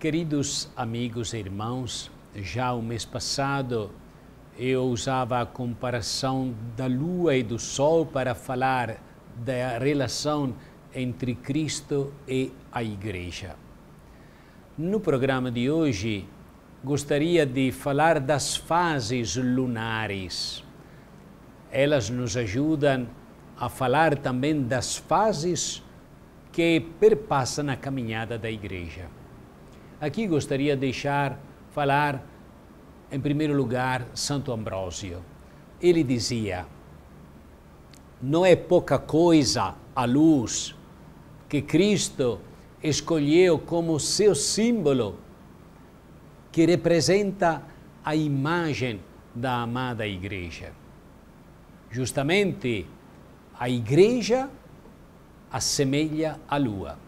Queridos amigos e irmãos, já o mês passado eu usava a comparação da lua e do sol para falar da relação entre Cristo e a Igreja. No programa de hoje, gostaria de falar das fases lunares. Elas nos ajudam a falar também das fases que perpassam a caminhada da Igreja. Aqui gostaria de deixar falar, em primeiro lugar, Santo Ambrósio. Ele dizia: Não é pouca coisa a luz que Cristo escolheu como seu símbolo, que representa a imagem da amada Igreja. Justamente, a Igreja assemelha a lua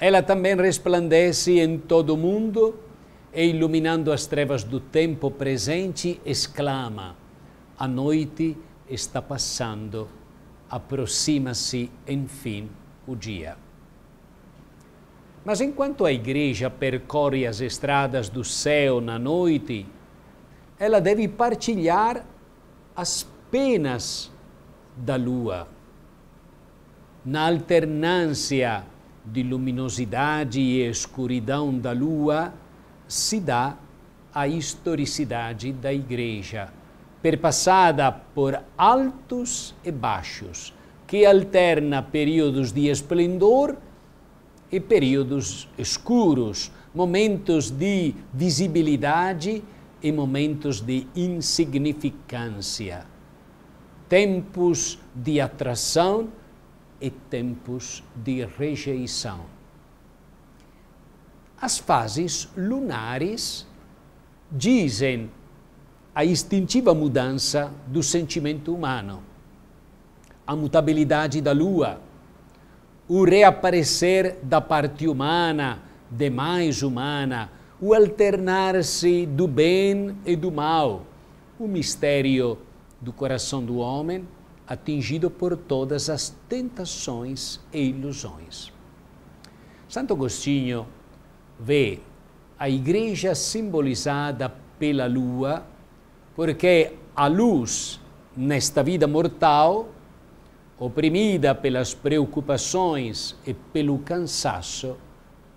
ela também resplandece em todo o mundo e, iluminando as trevas do tempo presente, exclama: A noite está passando, aproxima-se, enfim, o dia. Mas enquanto a igreja percorre as estradas do céu na noite, ela deve partilhar as penas da lua. Na alternância de luminosidade e escuridão da lua se dá a historicidade da Igreja, perpassada por altos e baixos, que alterna períodos de esplendor e períodos escuros, momentos de visibilidade e momentos de insignificância, tempos de atração e tempos de rejeição. As fases lunares dizem a instintiva mudança do sentimento humano, a mutabilidade da lua, o reaparecer da parte humana, demais humana, o alternar-se do bem e do mal, o mistério do coração do homem atingido por todas as tentações e ilusões. Santo Agostinho vê a igreja simbolizada pela lua, porque a luz nesta vida mortal, oprimida pelas preocupações e pelo cansaço,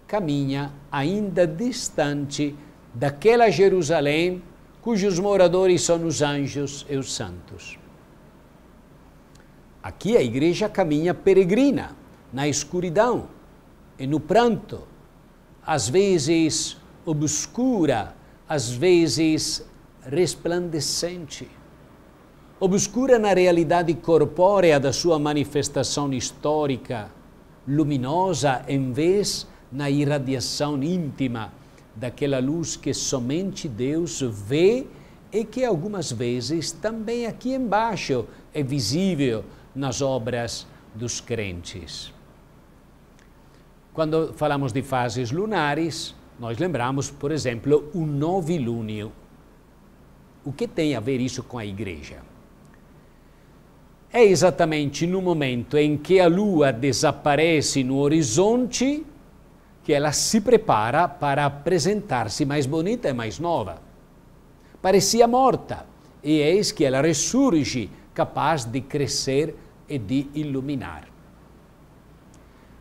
caminha ainda distante daquela Jerusalém cujos moradores são os anjos e os santos. Aqui a igreja caminha peregrina, na escuridão e no pranto, às vezes obscura, às vezes resplandecente. Obscura na realidade corpórea da sua manifestação histórica, luminosa em vez na irradiação íntima daquela luz que somente Deus vê e que algumas vezes também aqui embaixo é visível nas obras dos crentes. Quando falamos de fases lunares, nós lembramos, por exemplo, o novilúnio. O que tem a ver isso com a igreja? É exatamente no momento em que a lua desaparece no horizonte que ela se prepara para apresentar-se mais bonita e mais nova. Parecia morta, e eis que ela ressurge, capaz de crescer e de iluminar.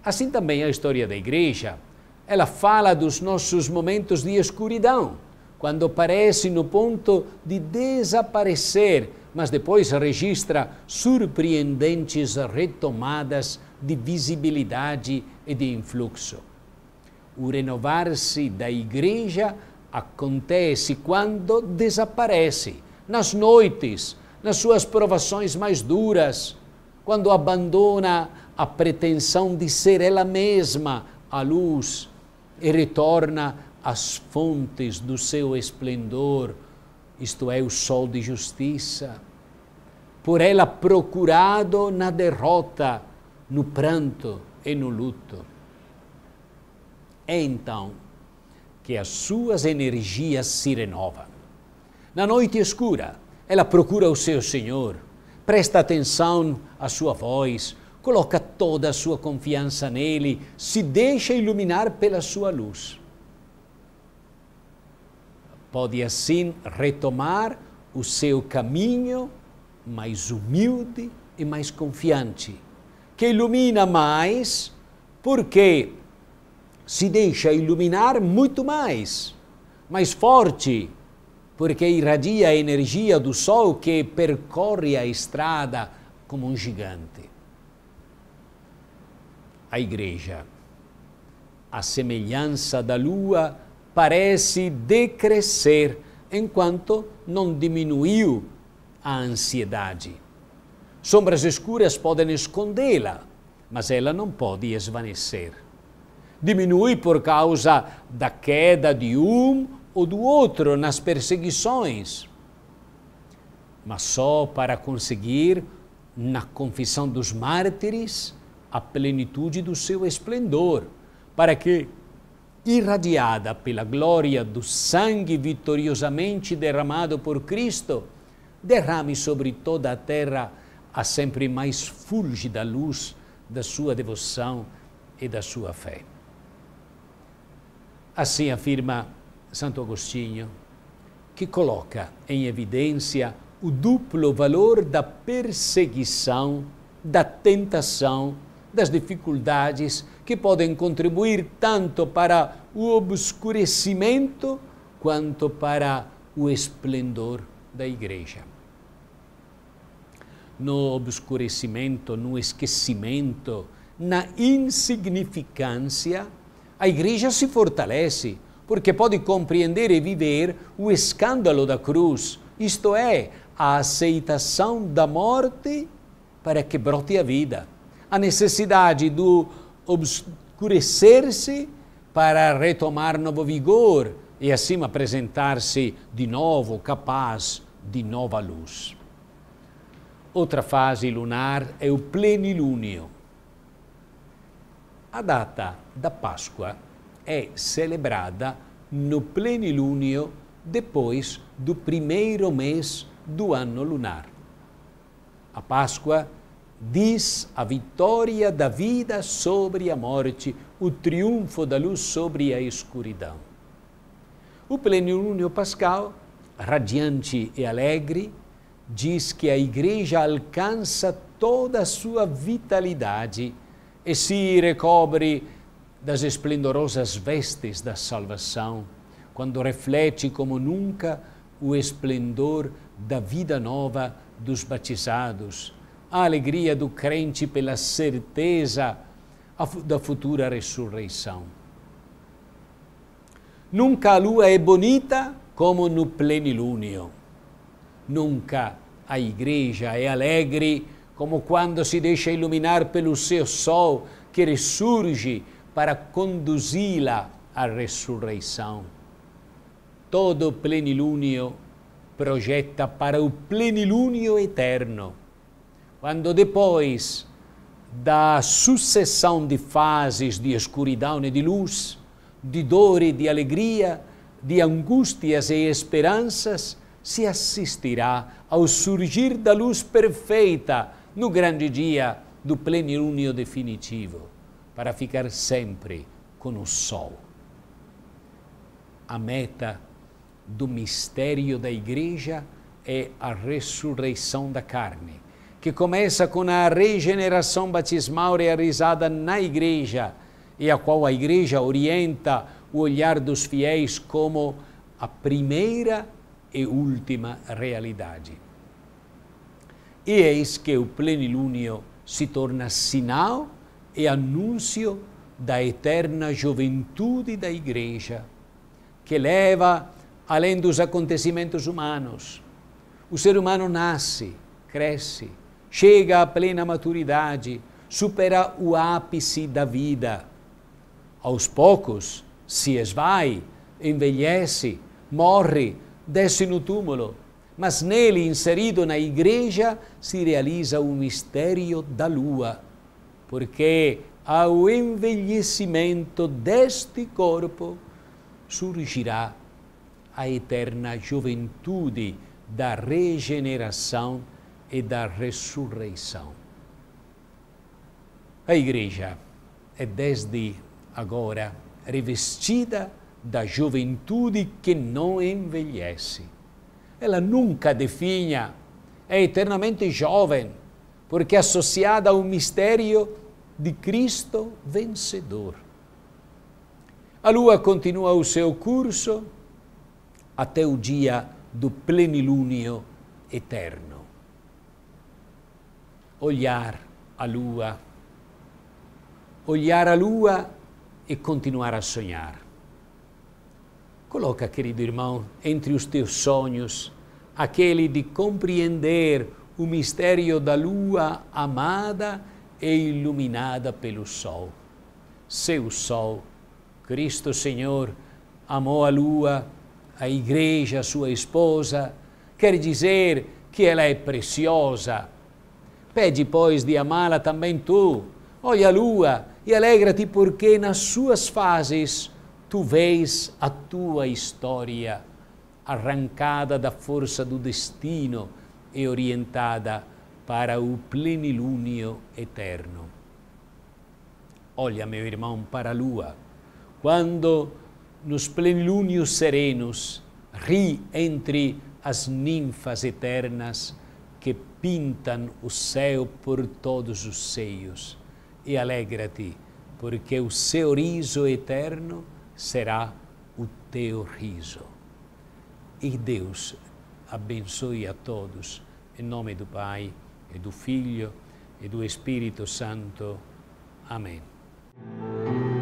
Assim também a história da igreja, ela fala dos nossos momentos de escuridão, quando parece no ponto de desaparecer, mas depois registra surpreendentes retomadas de visibilidade e de influxo. O renovar-se da igreja acontece quando desaparece, nas noites, nas suas provações mais duras, quando abandona a pretensão de ser ela mesma a luz e retorna às fontes do seu esplendor, isto é, o sol de justiça. Por ela procurado na derrota, no pranto e no luto. É então que as suas energias se renovam. Na noite escura, ela procura o seu Senhor presta atenção à sua voz, coloca toda a sua confiança nele, se deixa iluminar pela sua luz. Pode assim retomar o seu caminho mais humilde e mais confiante, que ilumina mais, porque se deixa iluminar muito mais, mais forte porque irradia a energia do sol que percorre a estrada como um gigante. A igreja, a semelhança da lua, parece decrescer enquanto não diminuiu a ansiedade. Sombras escuras podem escondê-la, mas ela não pode esvanecer. Diminui por causa da queda de um ou do outro nas perseguições, mas só para conseguir, na confissão dos mártires, a plenitude do seu esplendor, para que, irradiada pela glória do sangue vitoriosamente derramado por Cristo, derrame sobre toda a terra a sempre mais fúlgida luz da sua devoção e da sua fé. Assim afirma Santo Agostinho, que coloca em evidência o duplo valor da perseguição, da tentação, das dificuldades que podem contribuir tanto para o obscurecimento quanto para o esplendor da Igreja. No obscurecimento, no esquecimento, na insignificância, a Igreja se fortalece porque pode compreender e viver o escândalo da cruz, isto é, a aceitação da morte para que brote a vida, a necessidade do obscurecer-se para retomar novo vigor e assim apresentar-se de novo capaz de nova luz. Outra fase lunar é o plenilúnio. A data da Páscoa é celebrada no plenilúnio depois do primeiro mês do ano lunar. A Páscoa diz a vitória da vida sobre a morte, o triunfo da luz sobre a escuridão. O plenilúnio pascal, radiante e alegre, diz que a Igreja alcança toda a sua vitalidade e se recobre das esplendorosas vestes da salvação, quando reflete como nunca o esplendor da vida nova dos batizados, a alegria do crente pela certeza da futura ressurreição. Nunca a lua é bonita como no plenilunio. Nunca a igreja é alegre como quando se deixa iluminar pelo seu sol que ressurge para conduzi-la à ressurreição. Todo plenilunio projeta para o plenilunio eterno, quando depois da sucessão de fases de escuridão e de luz, de dor e de alegria, de angústias e esperanças, se assistirá ao surgir da luz perfeita no grande dia do plenilunio definitivo para ficar sempre com o sol. A meta do mistério da igreja é a ressurreição da carne, que começa com a regeneração batismal realizada na igreja e a qual a igreja orienta o olhar dos fiéis como a primeira e última realidade. E eis que o plenilúnio se torna sinal e anúncio da eterna juventude da Igreja, que leva além dos acontecimentos humanos. O ser humano nasce, cresce, chega à plena maturidade, supera o ápice da vida. Aos poucos se esvai, envelhece, morre, desce no túmulo, mas nele, inserido na igreja, se realiza o mistério da lua porque ao envelhecimento deste corpo surgirá a eterna juventude da regeneração e da ressurreição. A Igreja é desde agora revestida da juventude que não envelhece. Ela nunca definha, é eternamente jovem, porque associada ao mistério de Cristo vencedor. A lua continua o seu curso até o dia do plenilunio eterno. Olhar a lua, olhar a lua e continuar a sonhar. Coloca, querido irmão, entre os teus sonhos aquele de compreender o mistério da lua amada e é iluminada pelo sol. Seu sol, Cristo Senhor, amou a lua, a igreja, sua esposa, quer dizer que ela é preciosa. Pede, pois, de amá-la também tu. Olha a lua e alegra-te, porque nas suas fases tu vês a tua história, arrancada da força do destino e orientada para o plenilúnio eterno. Olha, meu irmão, para a lua, quando nos plenilúnios serenos ri entre as ninfas eternas que pintam o céu por todos os seios. E alegra-te, porque o seu riso eterno será o teu riso. E Deus abençoe a todos, em nome do Pai e do Figlio e do Spirito Santo. Amen.